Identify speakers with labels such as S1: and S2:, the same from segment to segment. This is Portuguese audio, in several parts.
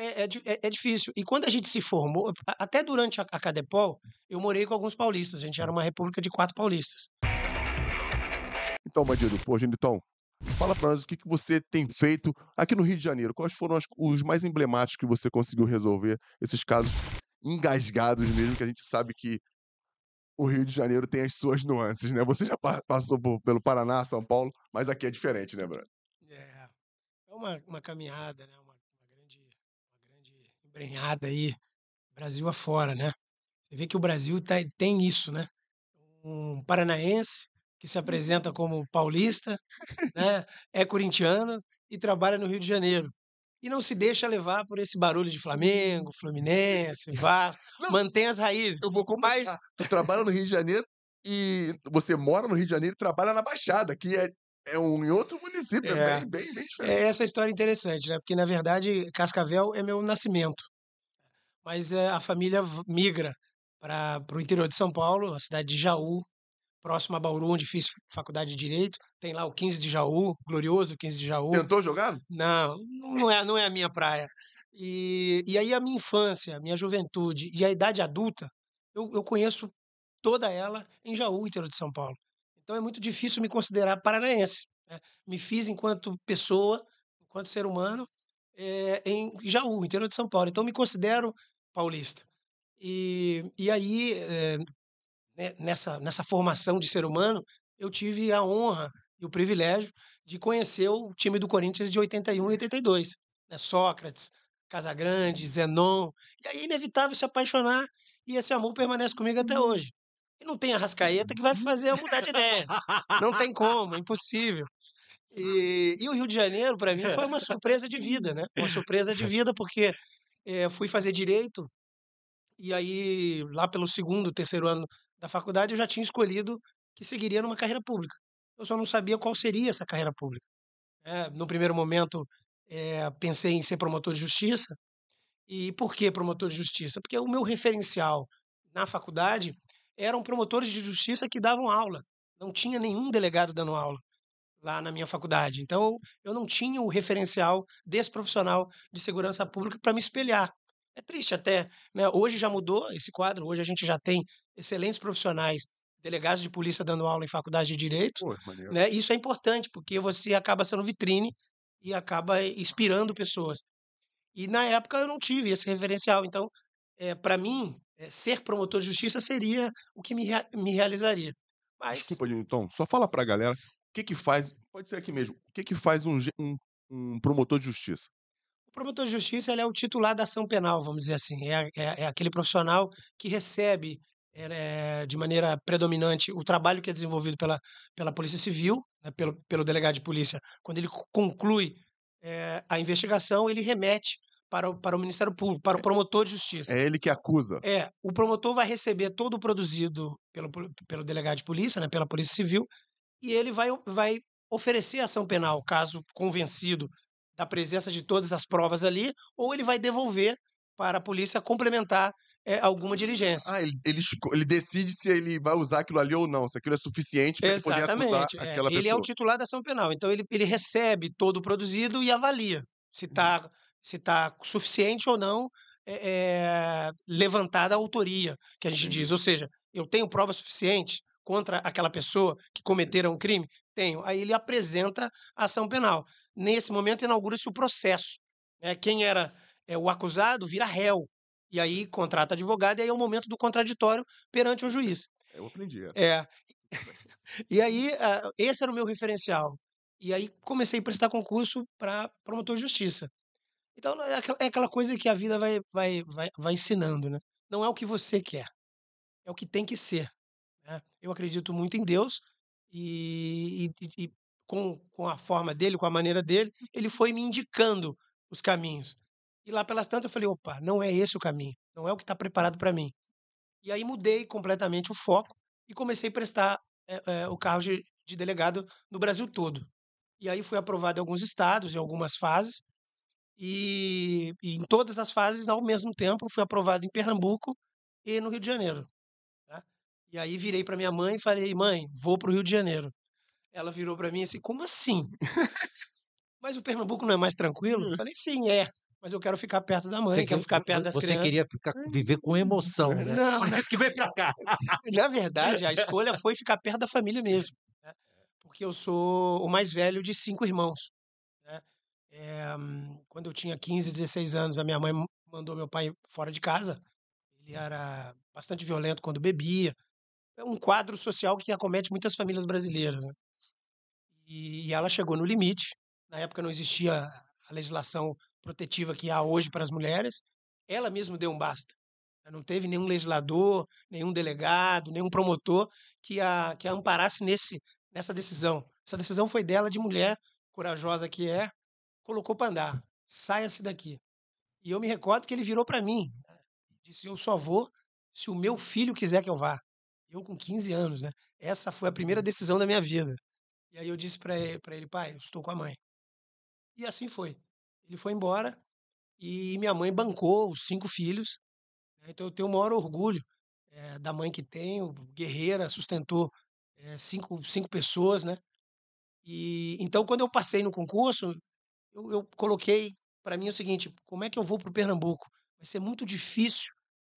S1: É, é, é, é, difícil. E quando a gente se formou, até durante a, a Cadepol, eu morei com alguns paulistas. A gente era uma república de quatro paulistas.
S2: Então, bandido, pô, Geniton, então, fala pra nós o que, que você tem feito aqui no Rio de Janeiro. Quais foram as, os mais emblemáticos que você conseguiu resolver? Esses casos engasgados mesmo, que a gente sabe que o Rio de Janeiro tem as suas nuances, né? Você já passou por, pelo Paraná, São Paulo, mas aqui é diferente, né, Bruno? É.
S1: É uma, uma caminhada, né? embrenhada aí, Brasil afora, né? Você vê que o Brasil tá, tem isso, né? Um paranaense que se apresenta uhum. como paulista, né? é corintiano e trabalha no Rio de Janeiro. E não se deixa levar por esse
S2: barulho de Flamengo, Fluminense, Vasco. Não, mantém as raízes. Eu vou com mais. Tu trabalha no Rio de Janeiro e você mora no Rio de Janeiro e trabalha na Baixada, que é é um em outro município, é, é bem,
S1: bem, bem é diferente. É essa história interessante, né? Porque, na verdade, Cascavel é meu nascimento mas eh, a família migra para o interior de São Paulo, a cidade de Jaú, próximo a Bauru, onde fiz faculdade de Direito. Tem lá o 15 de Jaú, glorioso 15 de Jaú. Tentou jogar? Não, não é, não é a minha praia. E, e aí a minha infância, a minha juventude e a idade adulta, eu, eu conheço toda ela em Jaú, interior de São Paulo. Então é muito difícil me considerar paranaense. Né? Me fiz enquanto pessoa, enquanto ser humano, é, em Jaú, interior de São Paulo. Então me considero paulista. E, e aí, é, nessa, nessa formação de ser humano, eu tive a honra e o privilégio de conhecer o time do Corinthians de 81 e 82. Né? Sócrates, Casagrande, Zenon. E aí inevitável se apaixonar e esse amor permanece comigo até uhum. hoje. E não tem a rascaeta que vai fazer eu mudar de ideia. Não tem como, é impossível. E, e o Rio de Janeiro, para mim, foi uma surpresa de vida, né? Uma surpresa de vida, porque é, fui fazer direito, e aí, lá pelo segundo, terceiro ano da faculdade, eu já tinha escolhido que seguiria numa carreira pública. Eu só não sabia qual seria essa carreira pública. É, no primeiro momento, é, pensei em ser promotor de justiça. E por que promotor de justiça? Porque o meu referencial na faculdade eram promotores de justiça que davam aula. Não tinha nenhum delegado dando aula lá na minha faculdade. Então, eu não tinha o referencial desse profissional de segurança pública para me espelhar. É triste até, né? Hoje já mudou esse quadro, hoje a gente já tem excelentes profissionais, delegados de polícia dando aula em faculdade de direito, Pô, né? Isso é importante, porque você acaba sendo vitrine e acaba inspirando pessoas. E na época eu não tive esse referencial, então, é, eh, para mim, é, ser promotor de justiça seria
S2: o que me, rea me realizaria. Mas... Desculpa, Newton, só fala pra galera que, que faz, pode ser aqui mesmo, o que, que faz um, um, um promotor de justiça?
S1: O promotor de justiça é o titular da ação penal, vamos dizer assim. É, é, é aquele profissional que recebe é, de maneira predominante o trabalho que é desenvolvido pela, pela Polícia Civil, né, pelo, pelo delegado de polícia. Quando ele conclui é, a investigação, ele remete para o, para o Ministério Público, para o é, promotor de justiça.
S2: É ele que acusa.
S1: É, o promotor vai receber todo o produzido pelo, pelo delegado de polícia, né, pela Polícia Civil, e ele vai, vai oferecer ação penal, caso convencido da presença de todas as provas ali, ou ele vai devolver para a polícia complementar é, alguma diligência. Ah,
S2: ele, ele, ele, decide se ele vai usar aquilo ali ou não, se aquilo é suficiente para poder acusar é. aquela ele pessoa. Ele é o
S1: titular da ação penal, então ele, ele recebe todo o produzido e avalia se está uhum. se tá suficiente ou não é, levantada a autoria, que a gente diz. Ou seja, eu tenho prova suficiente contra aquela pessoa que cometeram um crime? Tenho. Aí ele apresenta a ação penal. Nesse momento, inaugura-se o processo. Né? Quem era é, o acusado vira réu. E aí contrata advogado, e aí é o momento do contraditório perante o juiz.
S2: É, eu aprendi. Essa. É.
S1: e aí, uh, esse era o meu referencial. E aí comecei a prestar concurso para promotor de justiça. Então é, é aquela coisa que a vida vai, vai, vai, vai ensinando, né? Não é o que você quer, é o que tem que ser. Né? Eu acredito muito em Deus e, e, e, com, com a forma dele, com a maneira dele, uhum. ele foi me indicando os caminhos. E lá pelas tantas eu falei, opa, não é esse o caminho, não é o que está preparado para mim. E aí mudei completamente o foco e comecei a prestar é, é, o carro de, de delegado no Brasil todo. E aí fui aprovado em alguns estados, em algumas fases, e, e, em todas as fases, ao mesmo tempo, fui aprovado em Pernambuco e no Rio de Janeiro. E aí virei para minha mãe e falei: "Mãe, vou pro Rio de Janeiro". Ela virou para mim assim: "Como assim?" Mas o Pernambuco não é mais tranquilo? Eu hum. falei: "Sim, é". Mas eu quero ficar perto da mãe, quer quero ficar perto das você crianças. Você queria
S2: ficar, hum. viver com emoção, né? Não,
S1: parece que vem para cá. Na verdade, a escolha foi ficar perto da família mesmo. Né? Porque eu sou o mais velho de cinco irmãos. Né? É, quando eu tinha 15, 16 anos, a minha mãe mandou meu pai fora de casa. Ele era bastante violento quando bebia, é um quadro social que acomete muitas famílias brasileiras. Né? E, ela chegou no limite. Na época não existia a legislação protetiva que há hoje para as mulheres. Ela mesma deu um basta. Né. Não teve nenhum legislador, nenhum delegado, nenhum promotor que a, que a amparasse nesse, nessa decisão. Essa decisão foi dela, de mulher corajosa que é, colocou para andar. Saia-se daqui. E eu me recordo que ele virou para mim. Né, disse: Eu só vou se o meu filho quiser que eu vá eu com 15 anos, né? Essa foi a primeira uhum. decisão da minha vida. E aí eu disse para ele, pai, eu estou com a mãe. E assim foi. Ele foi embora e minha mãe bancou os cinco filhos. Né? Então eu tenho o maior orgulho é, da mãe que tenho, guerreira, sustentou é, cinco, cinco pessoas, né? E então quando eu passei no concurso, eu, eu coloquei para mim o seguinte: como é que eu vou para o Pernambuco? Vai ser muito difícil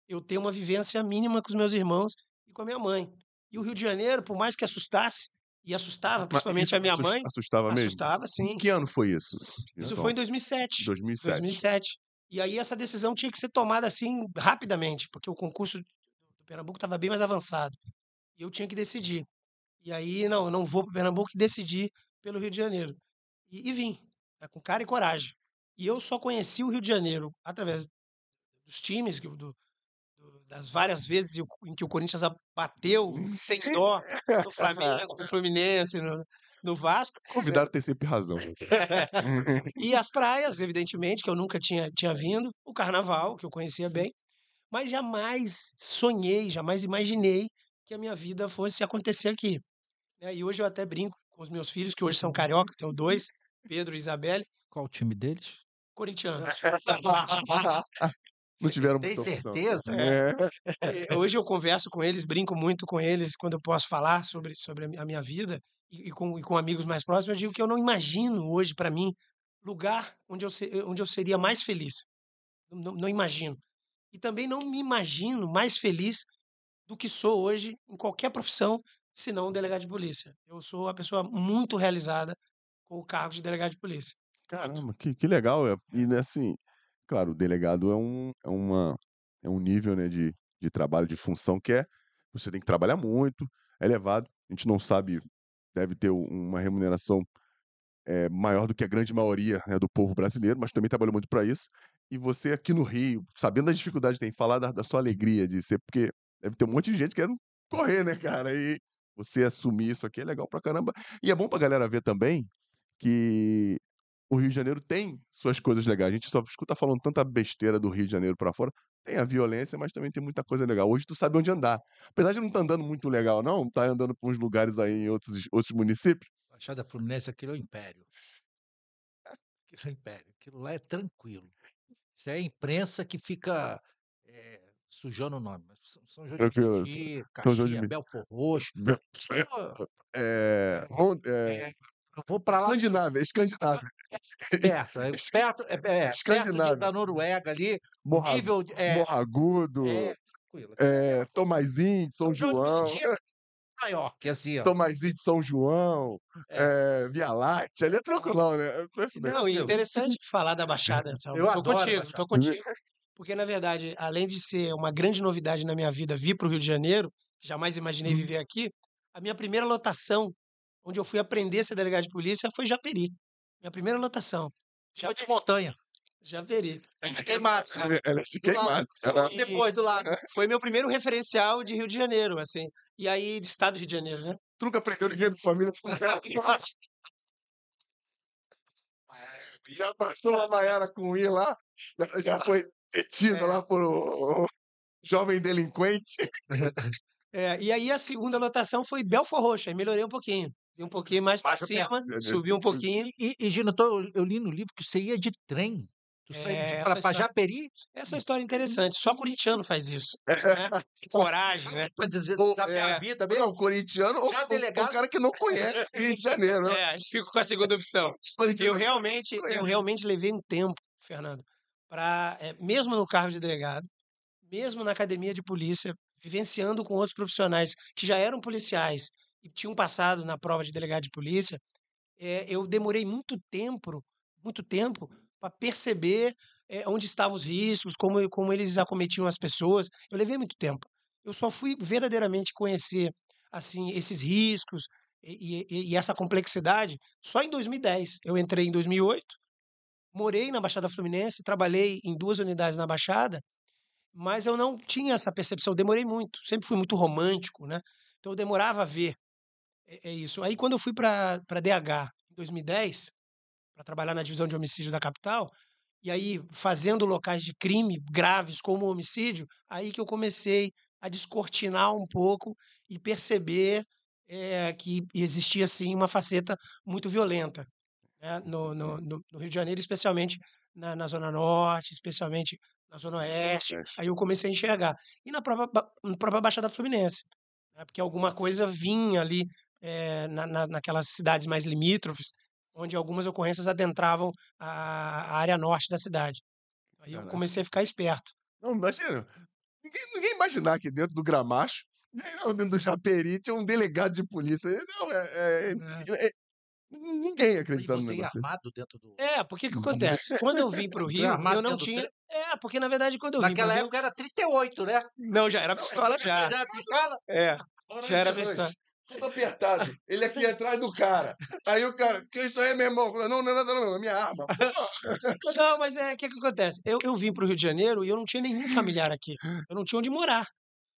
S1: eu ter uma vivência mínima com os meus irmãos e com a minha mãe. E o Rio de Janeiro, por mais que assustasse, e assustava, principalmente a minha assustava mãe. Assustava mesmo? Assustava, sim. Em que
S2: ano foi isso? Isso então, foi em 2007. 2007.
S1: 2007. E aí essa decisão tinha que ser tomada assim rapidamente, porque o concurso do Pernambuco estava bem mais avançado. E eu tinha que decidir. E aí, não, eu não vou para Pernambuco e decidi pelo Rio de Janeiro. E, e vim, né, com cara e coragem. E eu só conheci o Rio de Janeiro através dos times, do, das várias vezes em que o Corinthians bateu uhum. sem dó no Flamengo, no Fluminense, no, no Vasco. Né? Convidado tem
S2: sempre razão.
S1: e as praias, evidentemente, que eu nunca tinha, tinha vindo, o carnaval, que eu conhecia Sim. bem, mas jamais sonhei, jamais imaginei que a minha vida fosse acontecer aqui. Né? E hoje eu até brinco com os meus filhos, que hoje são uhum. carioca, tenho dois, Pedro e Isabelle.
S2: Qual o time deles? Corintianos. Não tiveram Tem certeza? É.
S1: é. É. Hoje eu converso com eles, brinco muito com eles quando eu posso falar sobre, sobre a minha vida e, e com, e com amigos mais próximos. Eu digo que eu não imagino hoje, para mim, lugar onde eu, onde eu seria mais feliz. Não, não imagino. E também não me imagino mais feliz do que sou hoje em qualquer profissão, senão um delegado de polícia. Eu sou uma pessoa muito realizada com o cargo de delegado de polícia. Caramba,
S2: que, que legal. É, e né, assim, Claro, o delegado é um, é uma, é um nível né, de, de trabalho, de função que é você tem que trabalhar muito, é elevado. A gente não sabe, deve ter uma remuneração é, maior do que a grande maioria né, do povo brasileiro, mas também trabalha muito para isso. E você aqui no Rio, sabendo da dificuldade que tem, falar da, da sua alegria de ser, porque deve ter um monte de gente querendo correr, né, cara? E você assumir isso aqui é legal pra caramba. E é bom pra galera ver também que o Rio de Janeiro tem suas coisas legais. A gente só escuta falando tanta besteira do Rio de Janeiro para fora. Tem a violência, mas também tem muita coisa legal. Hoje tu sabe onde andar. Apesar de não estar tá andando muito legal, não, tá andando por uns lugares aí em outros, outros municípios.
S1: Baixada Fluminense, aquilo é o império. Aquilo é o império. Aquilo lá é tranquilo. Isso é a imprensa
S2: que fica é, sujando o nome. São, são João tranquilo. de Caxias, Belfor Roxo. Bel... É, é, é, é, eu vou para lá. É Escandinávia, Escandinávia. é, perto, é, é, é Escandinávia. perto da Noruega ali. Morra, nível, é, Morragudo. É, tranquilo. É, Tomazinho, São, São João. É maior que assim, ó. Tomazinho de São João, é. É, Via Láctea, ali é tranquilão, né? Eu conheço bem. Não, e interessante
S1: falar da Baixada, Anselmo. Eu tô adoro contigo, Baixada. tô contigo. Porque, na verdade, além de ser uma grande novidade na minha vida vir para o Rio de Janeiro, jamais imaginei uhum. viver aqui, a minha primeira lotação onde eu fui aprender a ser delegado de polícia foi Japeri. Minha primeira lotação. Já de montanha. Japeri,
S2: é Queimado. Né? Ela é queimado. Depois,
S1: do lado. Foi meu primeiro referencial de Rio de Janeiro, assim.
S2: E aí, de estado do Rio de Janeiro, né? Truca aprendeu ninguém da família. já passou a Maiara com I lá. Já foi detida é. lá por o jovem delinquente. É, e
S1: aí a segunda lotação foi Belfor Roxo, aí melhorei um pouquinho. Vim um pouquinho mais para cima, né, subi um pouquinho. E, e Gino, eu li no livro que você ia de trem. Tu é, saiu para Pajaperi? Essa história é hum, interessante. Só corintiano faz isso. Né? Coragem, né? Mas às vezes sabe é, a vida também? Não, corintiano ou, delegado... o cara que não conhece Rio de Janeiro. Né? É, fico com a segunda opção. eu realmente, eu realmente levei um tempo, Fernando, para é, eh, mesmo no cargo de delegado, mesmo na academia de polícia, vivenciando com outros profissionais que já eram policiais, tinham passado na prova de delegado de polícia, é, eu demorei muito tempo, muito tempo, para perceber é, onde estavam os riscos, como, como eles acometiam as pessoas. Eu levei muito tempo. Eu só fui verdadeiramente conhecer assim esses riscos e, e, e essa complexidade só em 2010. Eu entrei em 2008, morei na Baixada Fluminense, trabalhei em duas unidades na Baixada, mas eu não tinha essa percepção. Eu demorei muito. Sempre fui muito romântico, né? Então eu demorava a ver é, é, isso. Aí quando eu fui para DH em 2010, para trabalhar na divisão de homicídios da capital, e aí fazendo locais de crime graves como homicídio, aí que eu comecei a descortinar um pouco e perceber é, que existia assim uma faceta muito violenta né? no, no, no, Rio de Janeiro, especialmente na, na, Zona Norte, especialmente na Zona Oeste. Aí eu comecei a enxergar. E na própria, na própria Baixada Fluminense, né, porque alguma coisa vinha ali é, na, na, naquelas cidades mais limítrofes, onde algumas ocorrências adentravam a, a área norte da cidade. Aí Caraca. eu comecei a ficar
S2: esperto. Não, imagina. Ninguém, ninguém imaginar que dentro do Gramacho, dentro do Japeri, tinha um delegado de polícia. Não, é, é, é. Ninguém acreditava no negócio. armado dentro do...
S1: É, porque que acontece? Quando eu vim para o Rio, eu não tinha... É, porque na verdade quando eu vim Naquela época
S2: Rio... era 38, né? Não, já era pistola já. Já era pistola? É, já era pistola tudo tá apertado. Ele aqui atrás do cara. Aí o cara, que isso aí, meu irmão? Não, não, é não, não, é minha arma.
S1: não, mas é, o que, que acontece? Eu, eu vim para o Rio de Janeiro e eu não tinha nenhum familiar aqui. Eu não tinha onde morar.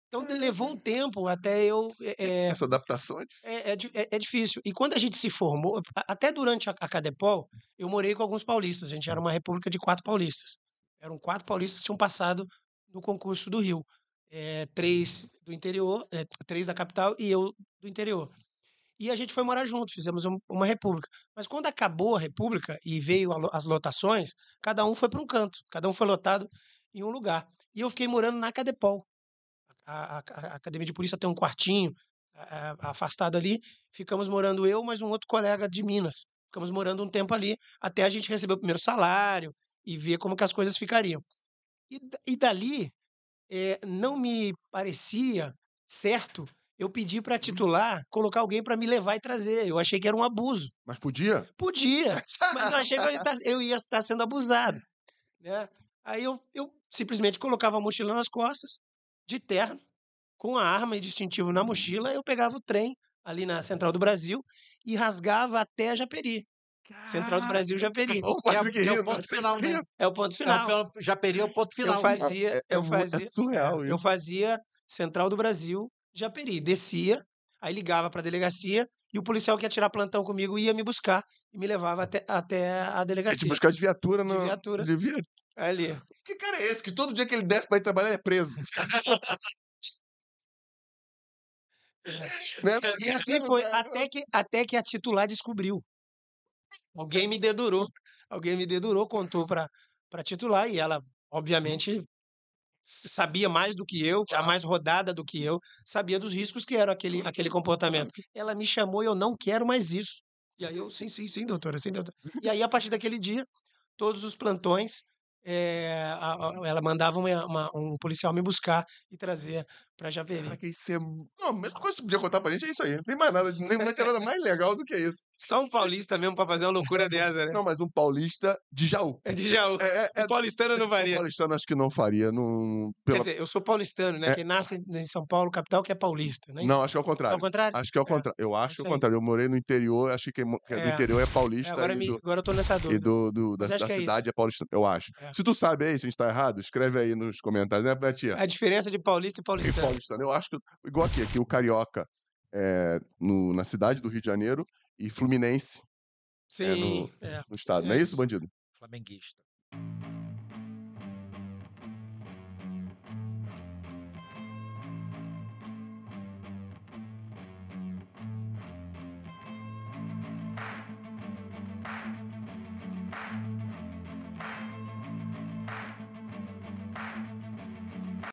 S1: Então levou um tempo até eu.
S2: É, é Essa adaptação
S1: é difícil. É, é, é, é, difícil. E quando a gente se formou, até durante a, a Cadepol, eu morei com alguns paulistas. A gente era uma república de quatro paulistas. Eram quatro paulistas que tinham passado no concurso do Rio. três do interior, três da capital e eu do interior. E a gente foi morar junto, fizemos uma república. Mas quando acabou a república e veio as lotações, cada um foi para um canto, cada um foi lotado em um lugar. E eu fiquei morando na Cadepol. A, a, a academia de polícia tem um quartinho afastado ali. Ficamos morando eu, mais um outro colega de Minas. Ficamos morando um tempo ali, até a gente receber o primeiro salário e ver como que as coisas ficariam. E, e dali, é, não me parecia certo eu pedi para uhum. titular colocar alguém para me levar e trazer. Eu achei que era um abuso. Mas podia? Podia. Mas eu achei que eu ia estar, eu ia estar sendo abusado. Né? Aí eu, eu simplesmente colocava a mochila nas costas, de terno, com a arma e distintivo na uhum. mochila, eu pegava o trem ali na Central do Brasil e rasgava até Japeri. Central do Brasil, Japeri. É, é, é, o ponto final, né? É o ponto é final. Japeri é o ponto final. Eu fazia, é, eu é fazia, surreal isso. Eu fazia Central do Brasil, Japeri. Descia, aí ligava para a delegacia e o policial que ia tirar plantão comigo ia me buscar e me levava até, até a delegacia. Ia te buscar de
S2: viatura, não? De viatura. De Ali. Que cara é esse que todo dia que ele desce para ir trabalhar ele é preso? né? É, e assim foi, é, é, até
S1: que, até que a titular descobriu. Alguém me dedurou. Alguém me dedurou, contou para pra titular e ela, obviamente, sabia mais do que eu, já mais rodada do que eu, sabia dos riscos que era aquele, aquele comportamento. Ela me chamou e eu não quero mais isso. E aí eu, sim, sim, sim, doutora, sim, doutora. E aí, a partir daquele dia, todos os plantões, é, a, a, ela mandava uma, uma, um policial me buscar e trazer Pra já ver. Caraca, isso é... Não,
S2: a mesma coisa que você podia contar pra gente é isso aí. Não tem mais nada, nem vai ter nada mais legal do que isso. Só um paulista mesmo pra fazer uma loucura dessa, né? Não, mas um paulista de Jaú. É de Jaú. É, é, é paulistano não varia. Um paulistano acho que não faria. Não... Pela... Quer dizer,
S1: eu sou paulistano, né? É... Quem nasce em São Paulo, capital, que é paulista, né? Não, é
S2: acho que é o contrário. É o contrário? Acho que é o é. contrário. Eu acho o contrário. Eu morei no interior, acho que é... do interior é paulista. agora, me... do... agora eu tô nessa dúvida. E do, do da, da cidade é, paulista, eu acho. Se tu sabe aí, se a gente tá errado, escreve aí nos comentários, né, minha tia? A diferença de paulista e paulistano. Né? Eu acho que, igual aqui, aqui o Carioca é, no, na cidade do Rio de Janeiro e Fluminense eh, Sim, é, no, no, estado. Não é, é isso, bandido?
S1: Flamenguista.